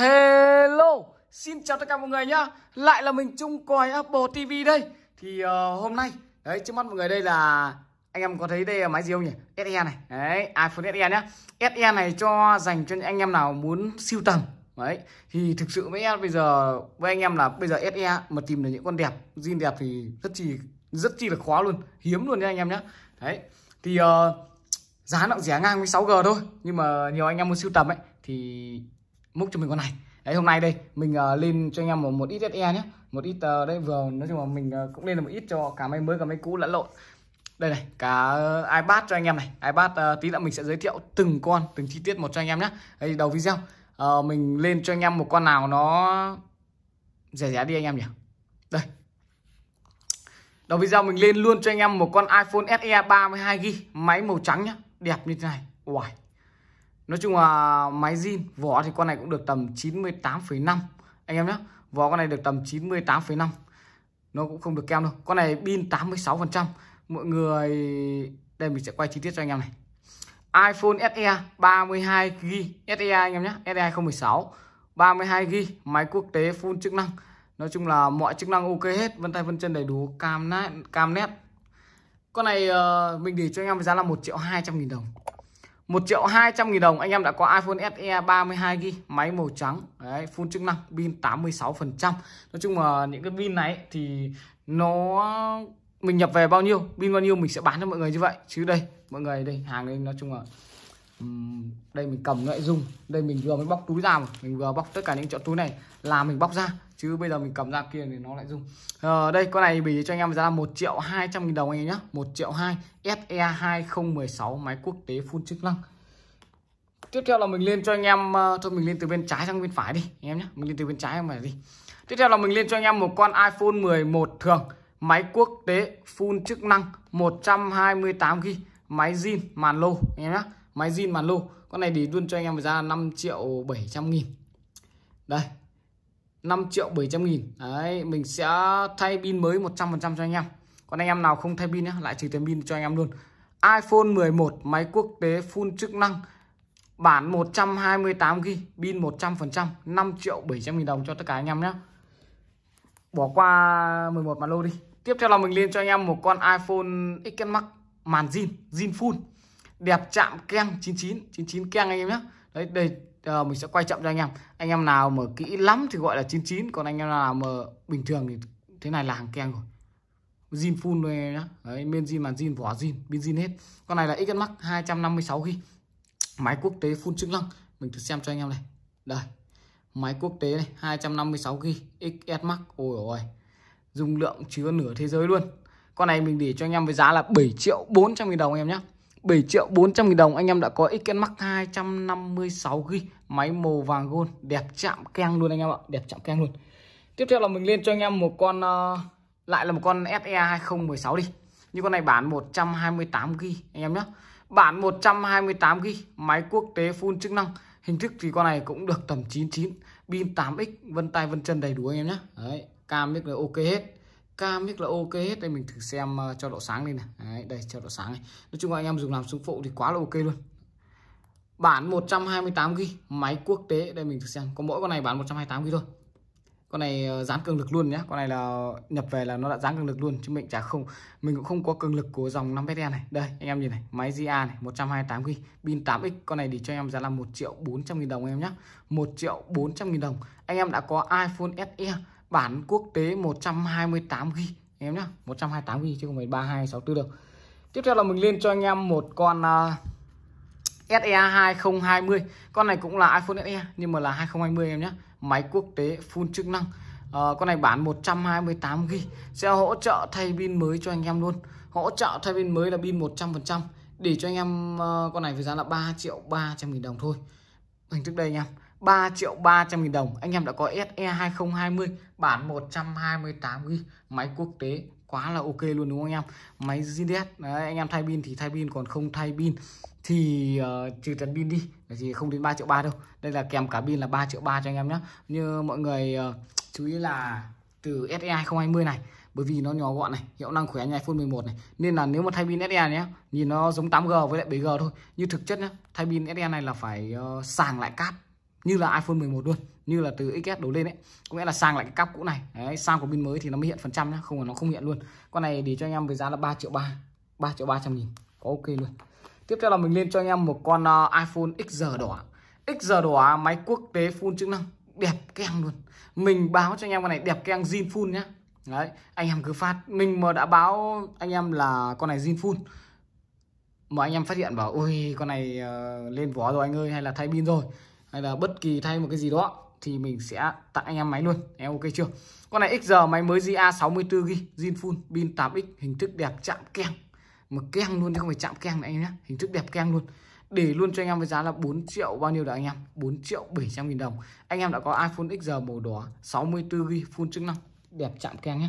Hello, xin chào tất cả mọi người nhá. Lại là mình Trung Còi Apple TV đây. Thì uh, hôm nay đấy trước mắt mọi người đây là anh em có thấy đây là máy gì không nhỉ? SE này. Đấy, iPhone SE nhá. SE này cho dành cho anh em nào muốn siêu tầm. Đấy, thì thực sự với em bây giờ với anh em là bây giờ SE mà tìm được những con đẹp, zin đẹp thì rất chi rất chi là khó luôn, hiếm luôn nha anh em nhá. Đấy. Thì uh, giá nó rẻ ngang với 6G thôi, nhưng mà nhiều anh em muốn siêu tầm ấy thì múc cho mình con này đấy hôm nay đây mình uh, lên cho anh em một, một ít SE nhé một ít uh, đấy vừa nói chung là mình uh, cũng lên một ít cho cả máy mới cả máy cũ lẫn lộn đây này cả iPad cho anh em này iPad uh, tí nữa mình sẽ giới thiệu từng con từng chi tiết một cho anh em nhé đây đầu video uh, mình lên cho anh em một con nào nó rẻ rẻ đi anh em nhỉ đây đầu video mình lên luôn cho anh em một con iPhone SE 32GB máy màu trắng nhá đẹp như thế này Uài nói chung là máy zin vỏ thì con này cũng được tầm 98,5 anh em nhé vỏ con này được tầm 98,5 nó cũng không được kém đâu con này pin 86 phần trăm mọi người đây mình sẽ quay chi tiết cho anh em này iPhone SE 32GB SE anh em nhé SE 2016 32GB máy quốc tế full chức năng nói chung là mọi chức năng ok hết vân tay vân chân đầy đủ cam nét cam nét con này ờ, mình để cho anh em với giá là 1 triệu 200 nghìn đồng 1 triệu 200 nghìn đồng anh em đã có iPhone SE 32GB máy màu trắng đấy full chức năng pin 86% nói chung là những cái pin này thì nó mình nhập về bao nhiêu pin bao nhiêu mình sẽ bán cho mọi người như vậy chứ đây mọi người đây hàng đây nói chung là đây mình cầm lại dung đây mình vừa mới bóc túi ra mình vừa bóc tất cả những chỗ túi này là mình bóc ra chứ bây giờ mình cầm ra kia thì nó lại dùng à, ờ, đây con này bị cho anh em giá là một triệu hai trăm nghìn đồng anh em nhá một triệu hai se 2016 máy quốc tế full chức năng tiếp theo là mình lên cho anh em ờ, cho mình lên từ bên trái sang bên phải đi anh em nhé mình lên từ bên trái mà đi tiếp theo là mình lên cho anh em một con iPhone 11 thường máy quốc tế full chức năng 128 g máy zin màn lô anh em nhé máy zin màn lô con này thì luôn cho anh em ra 5 triệu 700 nghìn đây 5 triệu 700 nghìn đấy mình sẽ thay pin mới 100% cho anh em còn anh em nào không thay pin nhé lại trừ tiền pin cho anh em luôn iPhone 11 máy quốc tế full chức năng bản 128GB pin 100% 5 triệu 700 nghìn đồng cho tất cả anh em nhé bỏ qua 11 màn lô đi tiếp theo là mình lên cho anh em một con iPhone x Max màn zin zin full đẹp chạm keng 99 99 keng anh em nhé đấy đây à, mình sẽ quay chậm cho anh em anh em nào mở kỹ lắm thì gọi là 99 còn anh em nào mà bình thường thì thế này là hàng keng rồi zin full rồi nhé đấy bên zin màn zin vỏ zin pin zin hết con này là xn max 256 ghi máy quốc tế full chức năng mình thử xem cho anh em này đây máy quốc tế này 256 ghi xs max ôi ôi dung lượng chứa nửa thế giới luôn con này mình để cho anh em với giá là 7 triệu 400 nghìn đồng anh em nhé 7 triệu 400 nghìn đồng anh em đã có XN Max 256 g máy màu vàng gold đẹp chạm keng luôn anh em ạ đẹp chạm keng luôn tiếp theo là mình lên cho anh em một con uh, lại là một con SE 2016 đi như con này bản 128 g anh em nhé bản 128 g máy quốc tế full chức năng hình thức thì con này cũng được tầm 99 pin 8x vân tay vân chân đầy đủ anh em nhé đấy cam biết là ok hết cam biết là ok hết đây mình thử xem ờ, cho độ sáng lên này đây cho độ sáng này nói chung là anh em dùng làm súng phụ thì quá là ok luôn bản 128 ghi máy quốc tế đây mình thử xem có mỗi con này bản 128 ghi thôi con này ờ, dán cường lực luôn nhé con này là nhập về là nó đã dán cường lực luôn chứ mình chả không mình cũng không có cường lực của dòng 5 e này đây anh em nhìn này máy GA này 128 ghi, pin 8x con này thì cho anh em giá là 1 triệu 400 nghìn đồng anh em nhé 1 triệu 400 nghìn đồng anh em đã có iPhone SE bản quốc tế 128 GB anh em nhá 128 GB chứ không phải 3264 được. tiếp theo là mình lên cho anh em một con uh, SE 2020 con này cũng là iPhone SE nhưng mà là 2020 em nhé máy quốc tế full chức năng à, con này bán 128 g sẽ hỗ trợ thay pin mới cho anh em luôn hỗ trợ thay pin mới là pin 100% để cho anh em uh, con này với giá là 3 triệu 300 nghìn đồng thôi hình thức đây anh em 3 triệu 300 nghìn đồng anh em đã có SE 2020 bản 128 GB máy quốc tế quá là ok luôn đúng không anh em máy GDS Đấy, anh em thay pin thì thay pin còn không thay pin thì uh, trừ trần pin đi thì không đến 3 triệu 3 đâu đây là kèm cả pin là 3 triệu 3 cho anh em nhé như mọi người uh, chú ý là từ SE 2020 này bởi vì nó nhỏ gọn này hiệu năng khỏe như iPhone 11 này nên là nếu mà thay pin SE nhé nhìn nó giống 8G với lại 7G thôi như thực chất nhé thay pin SE này là phải uh, sàng lại cáp như là iPhone 11 luôn như là từ XS đổ lên đấy có nghĩa là sang lại cái cáp cũ này đấy, sang của pin mới thì nó mới hiện phần trăm nhá không là nó không hiện luôn con này để cho anh em với giá là 3 triệu ba 3 triệu 300 nghìn có ok luôn tiếp theo là mình lên cho anh em một con uh, iPhone XR đỏ XR đỏ máy quốc tế full chức năng đẹp keng luôn mình báo cho anh em con này đẹp keng zin full nhá đấy anh em cứ phát mình mà đã báo anh em là con này zin full mà anh em phát hiện bảo ôi con này uh, lên vỏ rồi anh ơi hay là thay pin rồi hay là bất kỳ thay một cái gì đó thì mình sẽ tặng anh em máy luôn em ok chưa con này XR máy mới GA 64 g zin full pin 8x hình thức đẹp chạm keng mà keng luôn chứ không phải chạm keng này anh nhé hình thức đẹp keng luôn để luôn cho anh em với giá là 4 triệu bao nhiêu đó anh em 4 triệu 700 nghìn đồng anh em đã có iPhone XR màu đỏ 64 g full chức năng đẹp chạm keng nhé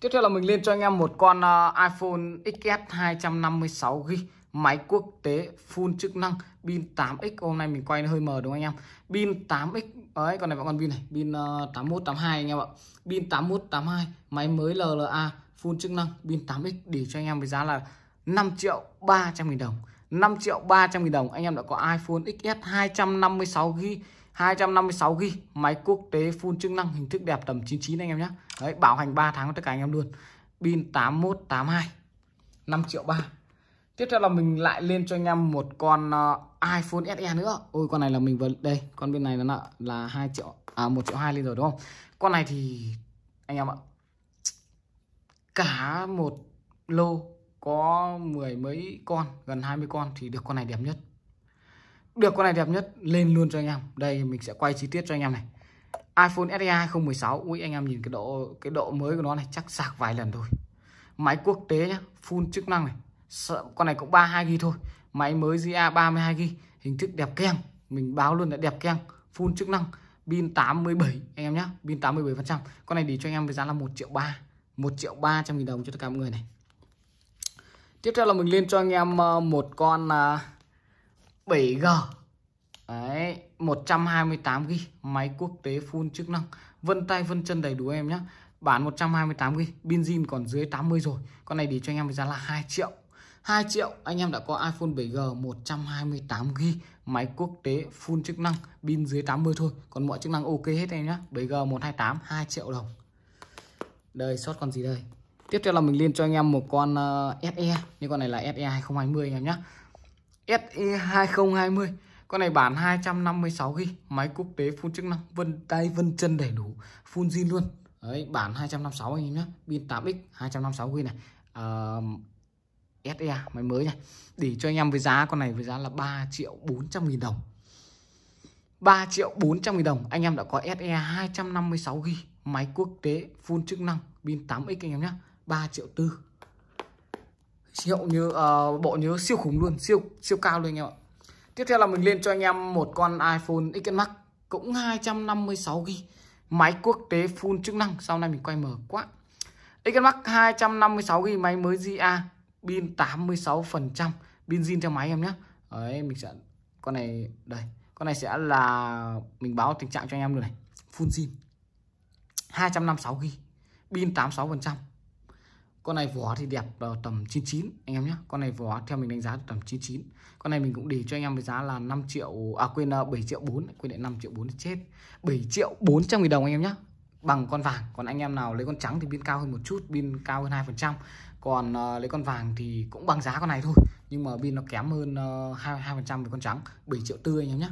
tiếp theo là mình lên cho anh em một con ờ, iPhone XS 256 g máy quốc tế full chức năng pin 8x hôm nay mình quay nó hơi mờ đúng không anh em pin 8x ấy con này vẫn còn pin này pin uh, ờ, 8182 anh em ạ pin 8182 máy mới LLA full chức năng pin 8x để cho anh em với giá là 5 triệu 300 nghìn đồng 5 triệu 300 nghìn đồng anh em đã có iPhone XS 256GB 256GB máy quốc tế full chức năng hình thức đẹp tầm 99 anh em nhé Đấy, bảo hành 3 tháng tất cả anh em luôn pin 8182 5 triệu 3 tiếp theo là mình lại lên cho anh em một con uh, iPhone SE nữa ôi con này là mình vừa đây con bên này nó là là hai triệu à một triệu hai lên rồi đúng không con này thì anh em ạ cả một lô có mười mấy con gần 20 con thì được con này đẹp nhất được con này đẹp nhất lên luôn cho anh em đây mình sẽ quay chi tiết cho anh em này iPhone SE 2016 ui anh em nhìn cái độ cái độ mới của nó này chắc sạc vài lần thôi máy quốc tế nhá full chức năng này con này cũng 32 ghi thôi máy mới GA 32 ghi hình thức đẹp keng mình báo luôn là đẹp keng full chức năng pin 87 anh em nhé pin 87 phần trăm con này để cho anh em với giá là 1 triệu 3 1 triệu 300 nghìn đồng cho tất cả mọi người này tiếp theo là mình lên cho anh em ờ, một con 7G ờ, Đấy, 128 ghi máy quốc tế full chức năng, vân tay vân chân đầy đủ em nhé Bản 128 ghi, pin zin còn dưới 80 rồi. Con này để cho anh em với giá là 2 triệu. 2 triệu anh em đã có iPhone 7G 128GB máy quốc tế full chức năng pin dưới 80 thôi còn mọi chức năng ok hết em nhá 7G 128 2 triệu đồng đây sót còn gì đây tiếp theo là mình liên cho anh em một con uh, ờ, SE như con này là SE 2020 anh em nhá SE 2020 con này bản 256GB máy quốc tế full chức năng vân tay vân chân đầy đủ full zin luôn Đấy, bản 256 anh em nhá pin 8x 256 g này ờ, SE máy mới này để cho anh em với giá con này với giá là 3 triệu 400 nghìn đồng 3 triệu 400 nghìn đồng anh em đã có SE 256 g máy quốc tế full chức năng pin 8x anh em nhé 3 triệu tư hiệu như uh, bộ nhớ siêu khủng luôn siêu siêu cao luôn anh em ạ tiếp theo là mình lên cho anh em một con iPhone X Max cũng 256 g máy quốc tế full chức năng sau này mình quay mở quá X Max 256 g máy mới GA pin 86% pin zin cho máy em nhé đấy mình sẽ con này đây con này sẽ là mình báo tình trạng cho anh em này full zin 256 g pin 86% con này vỏ thì đẹp vào tầm 99 anh em nhé con này vỏ theo mình đánh giá tầm 99 con này mình cũng để cho anh em với giá là 5 triệu à quên 7 ờ, triệu 4 quên lại 5 triệu 4 chết 7 triệu 400 nghìn đồng anh em nhé bằng con vàng còn anh em nào lấy con trắng thì pin cao hơn một chút pin cao hơn 2% còn uh, lấy con vàng thì cũng bằng giá con này thôi nhưng mà pin nó kém hơn ờ, hai hai phần trăm với con trắng 7 triệu tư anh em nhé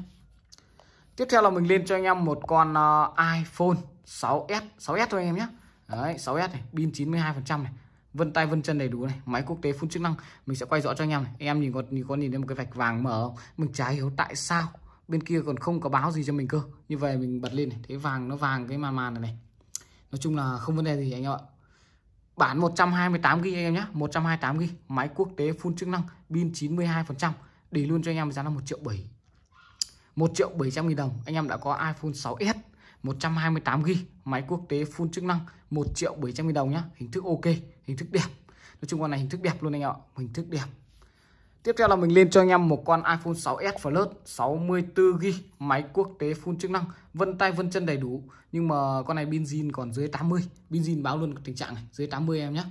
tiếp theo là mình lên cho anh em một con uh, iPhone 6s 6s thôi anh em nhé Đấy, 6S này, pin 92% này, vân tay vân chân đầy đủ này, máy quốc tế full chức năng. Mình sẽ quay rõ cho anh em này. em nhìn có nhìn có nhìn thấy một cái vạch vàng mở không? Mình trái hiểu tại sao bên kia còn không có báo gì cho mình cơ. Như vậy mình bật lên này, thấy vàng nó vàng cái màn màn này này. Nói chung là không vấn đề gì anh em ạ. Bản 128GB anh em nhé 128GB Máy quốc tế full chức năng Pin 92% Để luôn cho anh em giá là 1 triệu 7 1 triệu 700 nghìn đồng Anh em đã có iPhone 6s 128GB Máy quốc tế full chức năng 1 triệu 700 nghìn đồng nhá Hình thức ok Hình thức đẹp Nói chung con này hình thức đẹp luôn anh ạ Hình thức đẹp Tiếp theo là mình lên cho anh em một con iPhone 6s Plus 64GB máy quốc tế full chức năng Vân tay vân chân đầy đủ Nhưng mà con này pin zin còn dưới 80 Pin zin báo luôn tình trạng này dưới 80 em nhé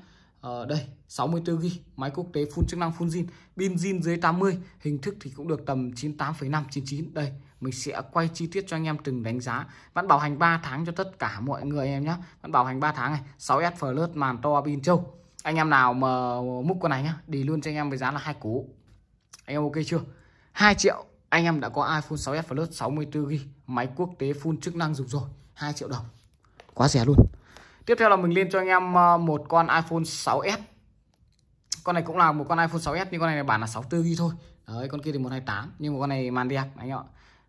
ở ờ, đây 64GB máy quốc tế full chức năng full zin pin zin dưới 80 hình thức thì cũng được tầm 98,599 đây mình sẽ quay chi tiết cho anh em từng đánh giá vẫn bảo hành 3 tháng cho tất cả mọi người em nhé vẫn bảo hành 3 tháng này 6S Plus màn to pin châu anh em nào mà múc con này nhá đi luôn cho anh em với giá là hai củ anh em ok chưa 2 triệu anh em đã có iPhone 6s Plus 64GB máy quốc tế full chức năng dùng rồi 2 triệu đồng quá rẻ luôn tiếp theo là mình lên cho anh em ờ, một con iPhone 6s con này cũng là một con iPhone 6s nhưng con này là bản là 64GB thôi đấy con kia thì 128 nhưng mà con này màn đẹp anh em ạ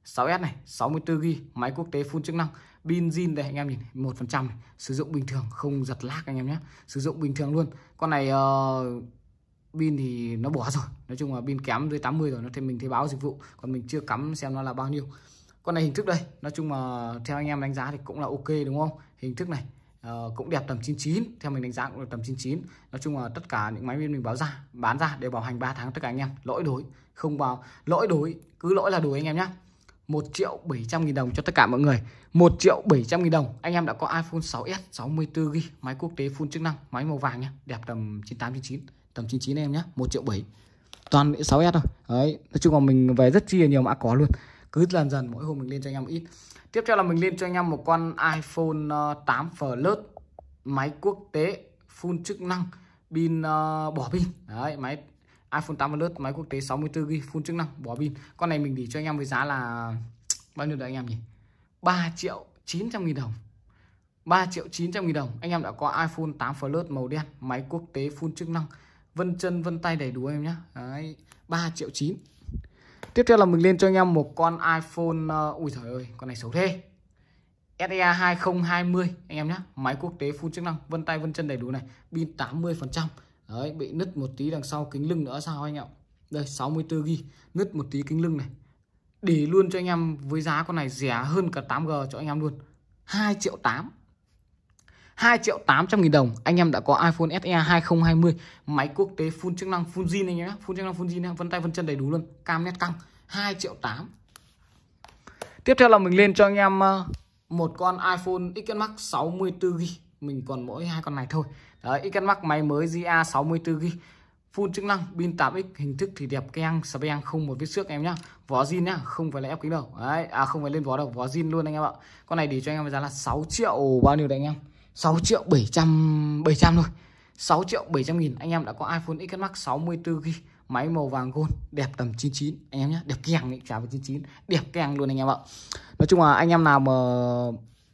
6S này 64GB máy quốc tế full chức năng pin zin đây anh em nhìn một phần trăm sử dụng bình thường không giật lag anh em nhé sử dụng bình thường luôn con này uh, pin thì nó bỏ rồi nói chung là pin kém dưới 80 rồi nó thêm mình thấy báo dịch vụ còn mình chưa cắm xem nó là bao nhiêu con này hình thức đây nói chung là theo anh em đánh giá thì cũng là ok đúng không hình thức này Uh, cũng đẹp tầm 99 theo mình đánh giá cũng là tầm 99 nói chung là tất cả những máy pin mình báo ra bán ra đều bảo hành 3 tháng tất cả anh em lỗi đối không vào lỗi đối cứ lỗi là đuổi anh em nhé 1 triệu 700 nghìn đồng cho tất cả mọi người 1 triệu 700 nghìn đồng Anh em đã có iPhone 6s 64GB Máy quốc tế full chức năng Máy màu vàng nhé Đẹp tầm 9899 Tầm 99 em nhé 1 triệu 7 Toàn 6s thôi Đấy Nói chung là mình về rất chi là nhiều mã có luôn Cứ dần dần mỗi hôm mình lên cho anh em ít Tiếp theo là mình lên cho anh em một con iPhone 8 ờ, Plus Máy quốc tế Full chức năng Pin uh, bỏ pin Đấy máy iPhone 8 Plus máy quốc tế 64GB full chức năng bỏ pin con này mình để cho anh em với giá là bao nhiêu đấy anh em nhỉ 3 triệu 900 nghìn đồng 3 triệu 900 nghìn đồng anh em đã có iPhone 8 Plus màu đen máy quốc tế full chức năng vân chân vân tay đầy đủ em nhé đấy, 3 triệu 9 tiếp theo là mình lên cho anh em một con iPhone ờ, ui trời ơi con này xấu thế SEA 2020 anh em nhé máy quốc tế full chức năng vân tay vân chân đầy đủ này pin 80 phần trăm đấy bị nứt một tí đằng sau kính lưng nữa sao anh ạ đây 64 g nứt một tí kính lưng này để luôn cho anh em với giá con này rẻ hơn cả 8G cho anh em luôn 2 triệu 8 2 triệu 800 nghìn đồng Anh em đã có iPhone SE 2020 Máy quốc tế full chức năng full zin anh nhé Full chức năng full zin Vân tay vân chân đầy đủ luôn Cam nét căng 2 triệu 8 Tiếp theo là mình lên cho anh em ờ, Một con iPhone XS Max 64GB mình còn mỗi hai con này thôi đấy Xmax máy mới GA 64GB full chức năng pin 8x hình thức thì đẹp keng speng không một vết xước em nhá Vỏ zin nhá không phải là ép kính đâu đấy à không phải lên vỏ đâu vỏ zin luôn anh em ạ con này để cho anh em giá là 6 triệu bao nhiêu đấy anh em 6 triệu 700 700 thôi 6 triệu 700 nghìn anh em đã có iPhone X Max 64 GB máy màu vàng gold đẹp tầm 99 anh em nhé đẹp keng ấy trả về 99 đẹp keng luôn anh em ạ nói chung là anh em nào mà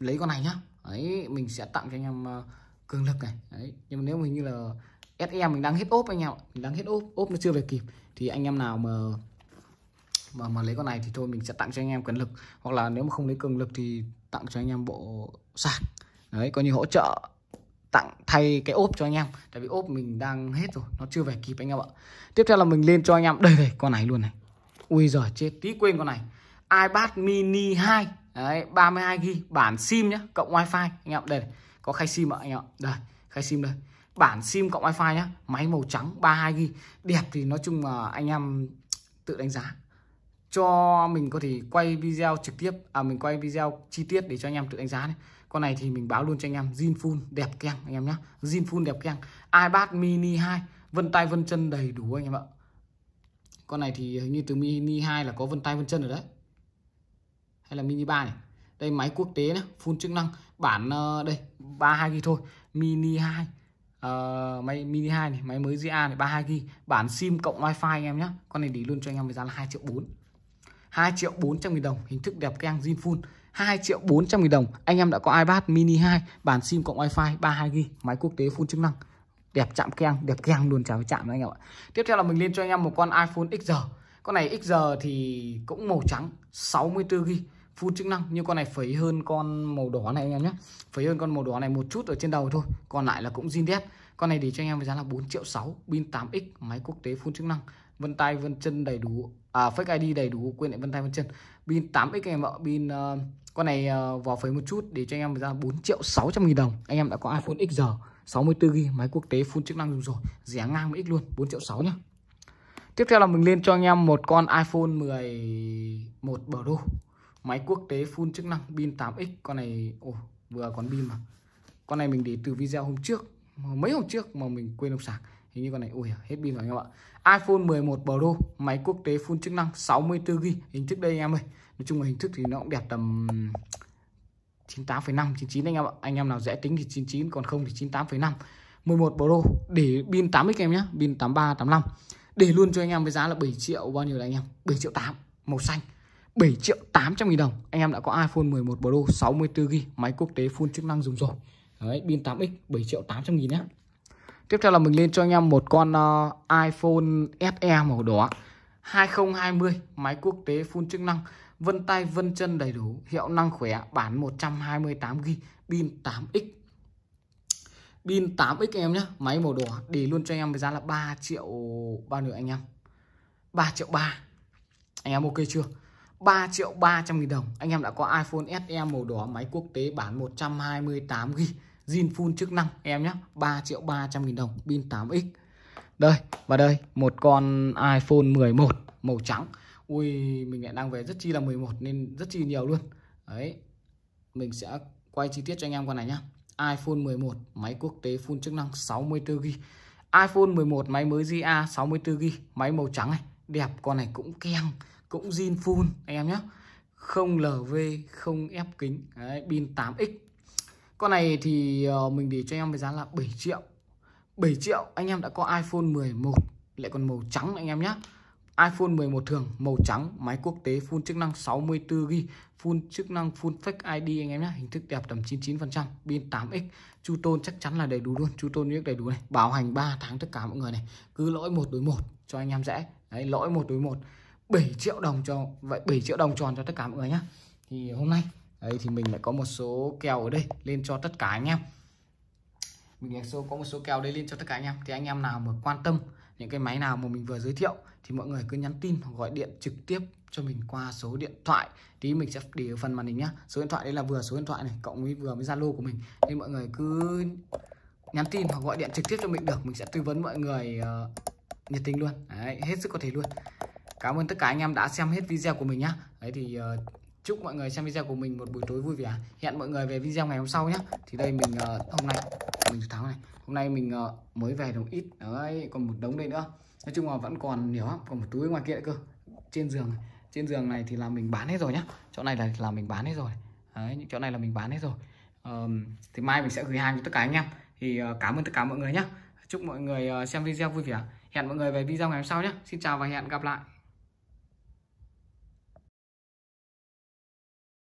lấy con này nhá đấy mình sẽ tặng cho anh em ờ, cường lực này đấy nhưng mà nếu mình như là SE mình đang hết ốp anh em ạ mình đang hết ốp ốp nó chưa về kịp thì anh em nào mà mà mà lấy con này thì thôi mình sẽ tặng cho anh em cường lực hoặc là nếu mà không lấy cường lực thì tặng cho anh em bộ sạc đấy coi như hỗ trợ tặng thay cái ốp cho anh em tại vì ốp mình đang hết rồi nó chưa về kịp anh em ạ tiếp theo là mình lên cho anh em đây đây con này luôn này ui giời chết tí quên con này iPad mini 2 Đấy, 32 GB bản sim nhá, cộng wifi anh em đây này. có khai sim ạ anh em. Đây, khai sim đây. Bản sim cộng wifi nhá, máy màu trắng 32 GB. Đẹp thì nói chung là anh em tự đánh giá. Cho mình có thể quay video trực tiếp à mình quay video chi tiết để cho anh em tự đánh giá này. Con này thì mình báo luôn cho anh em zin full đẹp keng anh em nhá. Zin full đẹp keng. iPad mini 2, vân tay vân chân đầy đủ anh em ạ. Con này thì hình như từ mini 2 là có vân tay vân chân rồi đấy hay là mini 3 này đây máy quốc tế này full chức năng bản ờ, đây 32 gb thôi mini 2 uh, ờ, máy mini 2 này máy mới GA này 32 gb bản sim cộng wifi anh em nhé con này để luôn cho anh em với giá là 2 triệu 4 2 triệu 400 nghìn đồng hình thức đẹp keng zin full 2 triệu 400 nghìn đồng anh em đã có iPad mini 2 bản sim cộng wifi 32 gb máy quốc tế full chức năng đẹp chạm keng đẹp keng luôn chào với chạm anh em ạ tiếp theo là mình lên cho anh em một con iPhone XR con này XR thì cũng màu trắng 64 gb full chức năng như con này phẩy hơn con màu đỏ này anh em nhé phẩy hơn con màu đỏ này một chút ở trên đầu thôi còn lại là cũng zin đét con này để cho anh em với giá là 4 triệu 6 pin 8x máy quốc tế full chức năng vân tay vân chân đầy đủ à fake ID đầy đủ quên lại vân tay vân chân pin 8x anh em ạ pin uh, con này uh, ờ, vào phẩy một chút để cho anh em với giá 4 triệu 600 nghìn đồng anh em đã có iPhone XR 64 g máy quốc tế full chức năng dùng rồi rẻ ngang với X luôn 4 triệu 6 nhá Tiếp theo là mình lên cho anh em một con iPhone 11 Pro máy quốc tế full chức năng pin 8x con này ồ oh, vừa còn pin mà con này mình để từ video hôm trước mấy hôm trước mà mình quên ông sạc hình như con này ui hết pin rồi anh em ạ iPhone 11 Pro máy quốc tế full chức năng 64 GB hình thức đây anh em ơi nói chung là hình thức thì nó cũng đẹp tầm 98,5 99 anh em ạ anh em nào dễ tính thì 99 còn không thì 98,5 11 Pro để pin 8x em nhé pin 83 85 để luôn cho anh em với giá là 7 triệu bao nhiêu đấy anh em 7 triệu 8 màu xanh 7 triệu 800 nghìn đồng anh em đã có iPhone 11 Pro 64GB máy quốc tế full chức năng dùng rồi Đấy, pin 8X 7 triệu 800 nghìn nhé Tiếp theo là mình lên cho anh em một con uh, iPhone SE màu đỏ 2020 máy quốc tế full chức năng vân tay vân chân đầy đủ hiệu năng khỏe bản 128GB pin 8X pin 8X anh em nhé máy màu đỏ để luôn cho anh em với giá là 3 triệu bao nhiêu anh em 3 triệu 3 anh em ok chưa 3 triệu 300 nghìn đồng Anh em đã có iPhone SE màu đỏ máy quốc tế bản 128GB zin full chức năng em nhé 3 triệu 300 nghìn đồng pin 8X Đây và đây một con iPhone 11 màu trắng Ui mình lại đang về rất chi là 11 nên rất chi nhiều luôn Đấy mình sẽ quay chi tiết cho anh em con này nhá iPhone 11 máy quốc tế full chức năng 64GB iPhone 11 máy mới GA 64GB máy màu trắng này đẹp con này cũng keng cũng zin full anh em nhé không lv không ép kính Đấy, pin 8x con này thì ờ, mình để cho anh em với giá là 7 triệu 7 triệu anh em đã có iPhone 11 lại còn màu trắng anh em nhé iPhone 11 thường màu trắng máy quốc tế full chức năng 64GB full chức năng full fake ID anh em nhé hình thức đẹp tầm 99% pin 8x chu tôn chắc chắn là đầy đủ luôn chu tôn nước đầy đủ này bảo hành 3 tháng tất cả mọi người này cứ lỗi một đối một cho anh em dễ đấy lỗi một đối một 7 triệu đồng cho vậy 7 triệu đồng tròn cho tất cả mọi người nhé thì hôm nay đấy thì mình lại có một số kèo ở đây lên cho tất cả anh em mình số có một số kèo đây lên cho tất cả anh em thì anh em nào mà quan tâm những cái máy nào mà mình vừa giới thiệu thì mọi người cứ nhắn tin hoặc gọi điện trực tiếp cho mình qua số điện thoại tí mình sẽ để ở phần màn hình nhá số điện thoại đây là vừa số điện thoại này cộng với vừa với zalo của mình nên mọi người cứ nhắn tin hoặc gọi điện trực tiếp cho mình được mình sẽ tư vấn mọi người uh, nhiệt tình luôn đấy hết sức có thể luôn Cảm ơn tất cả anh em đã xem hết video của mình nhé. Đấy thì uh, chúc mọi người xem video của mình một buổi tối vui vẻ. Hẹn mọi người về video ngày hôm sau nhé. Thì đây mình uh, hôm nay mình tháo này. Hôm nay mình uh, mới về được ít. Đấy, còn một đống đây nữa. Nói chung là vẫn còn nhiều lắm, còn một túi ngoài kia cơ. Trên giường Trên giường này thì là mình bán hết rồi nhá. Chỗ này là là mình bán hết rồi. Đấy, những chỗ này là mình bán hết rồi. Um, thì mai mình sẽ gửi hàng cho tất cả anh em. Thì uh, cảm ơn tất cả mọi người nhé. Chúc mọi người uh, xem video vui vẻ. Hẹn mọi người về video ngày hôm sau nhé. Xin chào và hẹn gặp lại.